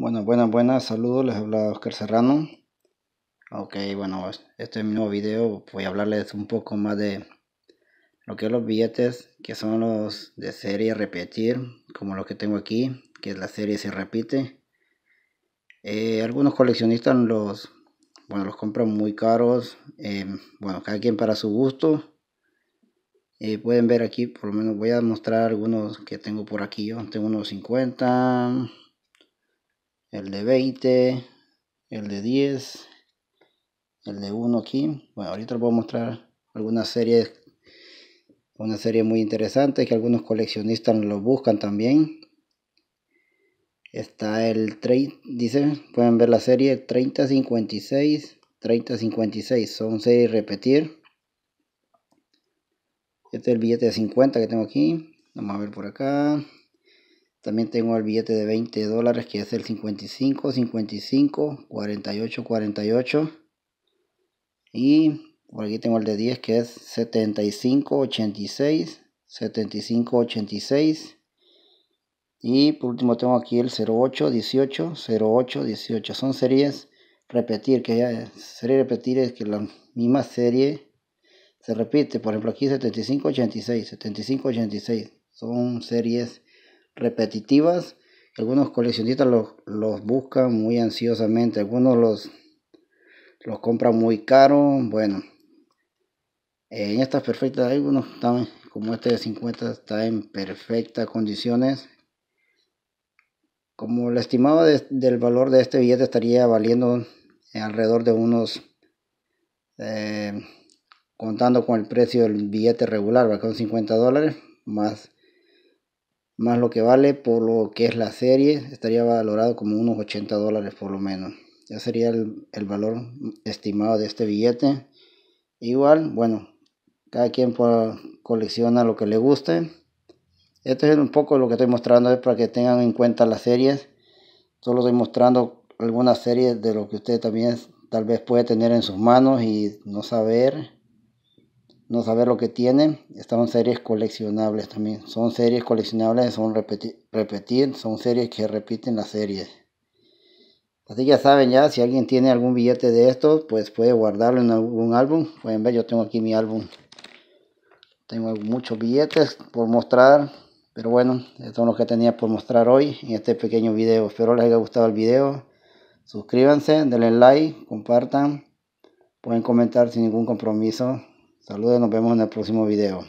Bueno, buenas, buenas, saludos, les habla Oscar Serrano. Ok, bueno, este es mi nuevo video, voy a hablarles un poco más de lo que son los billetes, que son los de serie repetir, como los que tengo aquí, que es la serie se repite. Eh, algunos coleccionistas los, bueno, los compran muy caros, eh, bueno, cada quien para su gusto. Eh, pueden ver aquí, por lo menos voy a mostrar algunos que tengo por aquí yo, tengo unos 50, el de 20, el de 10, el de 1 aquí. Bueno, ahorita les voy a mostrar algunas series, una serie muy interesante que algunos coleccionistas lo buscan también. Está el 30, dice, pueden ver la serie 3056, 3056, son series repetir. Este es el billete de 50 que tengo aquí. Vamos a ver por acá. También tengo el billete de 20 dólares que es el 55, 55, 48, 48. Y por aquí tengo el de 10 que es 75, 86, 75, 86. Y por último tengo aquí el 08, 18, 08, 18. Son series repetir, que ya serie repetir es que la misma serie se repite. Por ejemplo aquí 75, 86, 75, 86. Son series repetitivas. Algunos coleccionistas los, los buscan muy ansiosamente, algunos los, los compran muy caro. Bueno, en estas perfectas, algunos también como este de 50 está en perfectas condiciones. Como la estimaba del valor de este billete estaría valiendo alrededor de unos, eh, contando con el precio del billete regular, con 50 dólares, más más lo que vale por lo que es la serie, estaría valorado como unos 80 dólares por lo menos. Ya sería el, el valor estimado de este billete. Igual, bueno, cada quien colecciona lo que le guste. Esto es un poco lo que estoy mostrando, es para que tengan en cuenta las series. Solo estoy mostrando algunas series de lo que usted también tal vez puede tener en sus manos y no saber no saber lo que tienen. Están series coleccionables también. Son series coleccionables, son repetir, son series que repiten las series. Así ya saben ya, si alguien tiene algún billete de estos, pues puede guardarlo en algún álbum. Pueden ver, yo tengo aquí mi álbum. Tengo muchos billetes por mostrar. Pero bueno, estos son los que tenía por mostrar hoy en este pequeño video. Espero les haya gustado el video. Suscríbanse, denle like, compartan. Pueden comentar sin ningún compromiso. Saludos, nos vemos en el próximo video.